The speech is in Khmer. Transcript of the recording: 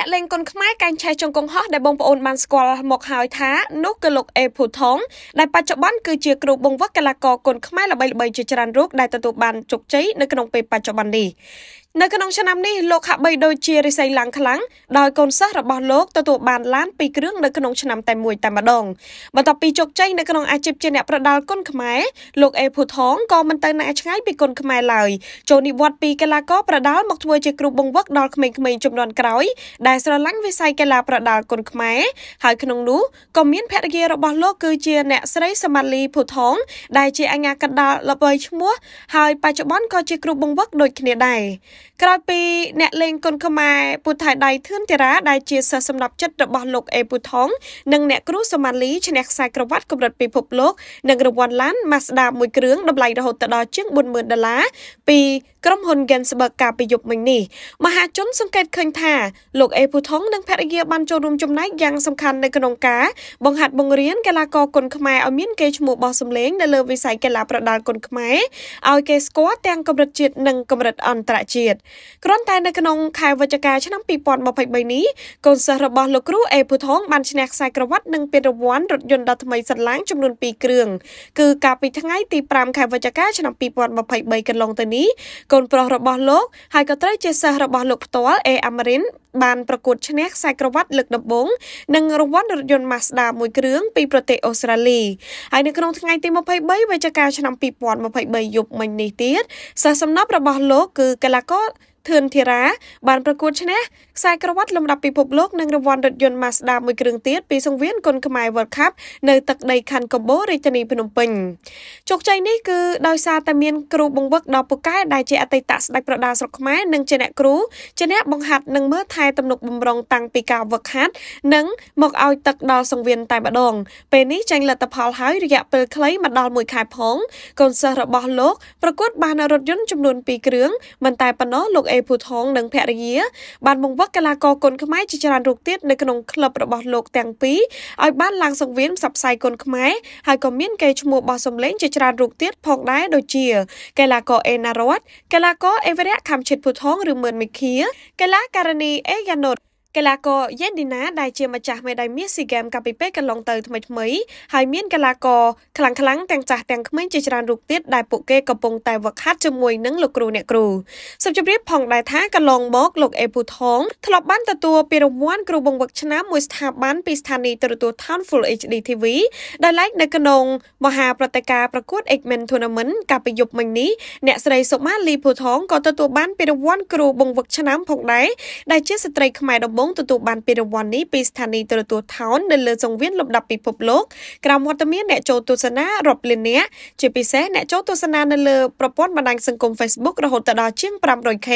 អ្នកលេងគុនខ្មែរកែងឆេះចុងកងហោះដែលបងប្អូនបានស្គាល់មកហើយថានោះគឺលោកអេភូថងដែលបច្ចុប្បន្នគឺជាគ្រូបង្វឹកកីឡាករគុនខ្មែរល្បីៗជាច្រើនរូបដែលទទួលបានជោគជ័យនៅក្នុងពេលបច្ចុប្បន្ននេះនៅក្នុងឆ្នាំនេះលោកហាក់បីដូចជារិស័យឡើងខ្លាំងដោយកូនសិស្សរបស់លោកទទួលបានឡានពីរគ្រឿងនៅក្នុងឆ្នាំតែមួយតែម្ដងបន្ទាប់ពីជោគជ័យនៅក្នុងអាជីពជាអ្នកប្រដាល់គុនខ្មែរលោកអេភូថងក៏មិនទៅណាឆ្ងាយពីគុនខ្មែរឡើយចូលនិវត្តន៍ពីកីឡាករប្រដាល់មកធ្វើជាគ្រូបង្វឹកដល់ក្មេងៗចំនួនក្រោយដែលស្រឡាញ់វិស័យកីឡាប្រដាល់គុនខ្មែរហើយក្នុងនោះក៏មានភរិយារបស់លោកគឺជាអ្នកស្រីសម៉ាលីភូថងដែលជាអាជ្ញាកណ្ដាលល្បីឈ្មោះ ហើយបច្ចុប្បន្នក៏ជាគ្រូបង្វឹកដូចគ្នាដែរក្រោយពីអ្នកលេងគុនខ្មែរពូថៃដៃធឿនតារាដែលជាសិស្សសម្រាប់ចិត្តរបស់លោកអេពូថងនិងអ្នកគ្រូសូម៉ាលីឈ្នះខ្សែក្រវ៉ាត់កម្រិតពិភពលោកនិងរង្វាន់ឡាន Mazda មួយគ្រឿងតម្លៃរហូតដល់ជាង40000ដុល្លារពីក្រុមហ៊ុន Gensberg កាលពីយប់មិញនេះមហាជនសង្កេតឃើញថាលោកអេពូថងនិងភរិយាបានចូលរួមចំណែកយ៉ាងសំខាន់នៅក្នុងការបង្ហាត់បង្រៀនកីឡាករគុនខ្មែរឲ្យមានកេរ្តិ៍ឈ្មោះបោះសម្លេងនៅលើវិស័យកីឡាប្រដាល់គុនខ្មែរឲ្យគេស្គាល់ទាំងកម្រិតជាតិនិងកម្រិតអន្តរជាតិទៀតគ្រាន់តែនៅក្នុងខែវិច្ឆិកាឆ្នាំ2023នេះកូនសិស្សរបស់លោកគ្រូអេភូថងបានឈ្នះខ្សែក្រវ៉ាត់និងពានរង្វាន់រថយន្តដ៏ថ្មីសិនឡាងចំនួន2គ្រឿងគឺកាលពីថ្ងៃទី5ខែវិច្ឆិកាឆ្នាំ2023កន្លងទៅនេះកូនប្រុសរបស់លោក ហើយក៏ត្រូវជាសិស្សរបស់លោកផ្ទាល់អេអាមរិនបានប្រកួតឈ្នះខ្សែក្រវ៉ាត់លើកដំបូងនិងរង្វាន់រថយន្ត Mazda មួយគ្រឿងពីប្រទេសអូស្ត្រាលីហើយនៅក្នុងថ្ងៃទី23វិច្ឆិកាឆ្នាំ2023យប់មិញនេះទៀតសិស្សសំណប់របស់លោកគឺកីឡាករ thought ធឿនធីរ៉ាបានប្រកួតឈ្នះខ្សែក្រវ៉ាត់លំដាប់ពិភពលោកនិងរង្វាន់រថយន្ត Mazda មួយគ្រឿងទៀតពីសង្វៀនគុនខ្មែរ World Cup នៅទឹកដីខណ្ឌកំបូររាជធានីភ្នំពេញជោគជ័យនេះគឺដោយសារតែមានគ្រូបង្វឹកដ៏ពូកែដែលជាអតីតស្ដេចប្រដាស្រុកខ្មែរនិងជាអ្នកគ្រូជាអ្នកបង្ហាត់និងមើលថែទំនុកបំរុងតាំងពីការវឹកហាត់និងមកឲ្យទឹកដល់សង្វៀនតែម្ដងពេលនេះចាញ់លទ្ធផលហើយ រយៈពេលខ្លីមកដល់1ខែផងកូនសិស្សរបស់លោកប្រកួត បានរថយន្តចំនួន2គ្រឿងមិនតែប៉ុណ្ណោះលោកអេអេភូថងនិងភរិយាបានបង្វឹកកីឡាករគុនខ្មែរជាច្រើនរូបទៀតនៅក្នុងក្លឹបរបស់លោកទាំងពីរឲ្យបានឡើងសង្វៀនផ្សព្វផ្សាយគុនខ្មែរហើយក៏មានកេរឈ្មោះបោះសម្លេងជាច្រើនរូបទៀតផងដែរដូចជាកីឡាករអេណារ៉ាត់កីឡាករអេវរៈខាំឈិតភូថងឬមឿនមីឃាកីឡាករនីអេយ៉ាណូតកីឡាករយ៉េឌីណាដែលជាម្ចាស់មេដាយមាសស៊ីហ្គេមកាលពីពេលកន្លងទៅថ្មីថ្មីហើយមានកីឡាករខ្លាំងខ្លាំងទាំងចាស់ទាំងក្មេងជាច្រើនរូបទៀតដែលពួកគេកំពុងតែវឹកហាត់ជាមួយនឹងលោកគ្រូអ្នកគ្រូសូមជម្រាបផងដែរថាកន្លងមកលោកអេពូថងធ្លាប់បានទទួលពានរង្វាន់គ្រូបង្វឹកឆ្នាំមួយស្ថាប័នពីស្ថានីយ៍ទូរទស្សន៍ Town Full HD TV ដែលឡែកនៅក្នុងមហាប្រតិការប្រកួត Eggman Tournament កាលពីយប់មិញនេះអ្នកស្រីសុម៉ាលីពូថងក៏ទទួលបានពានរង្វាន់គ្រូបង្វឹកឆ្នាំផងដែរដែលជាស្ត្រីខ្មែរដំងទទួលបានពានរង្វាន់នេះពីស្ថានីយទូរទស្សន៍ Town នៅលើសង្វៀនលំដាប់ពិភពលោកក្រោមវត្តមានអ្នកចូលទស្សនារាប់លាននាក់ជាពិសេសអ្នកចូលទស្សនានៅលើប្រព័ន្ធបណ្ដាញសង្គម Facebook រហូតដល់ជាង 500k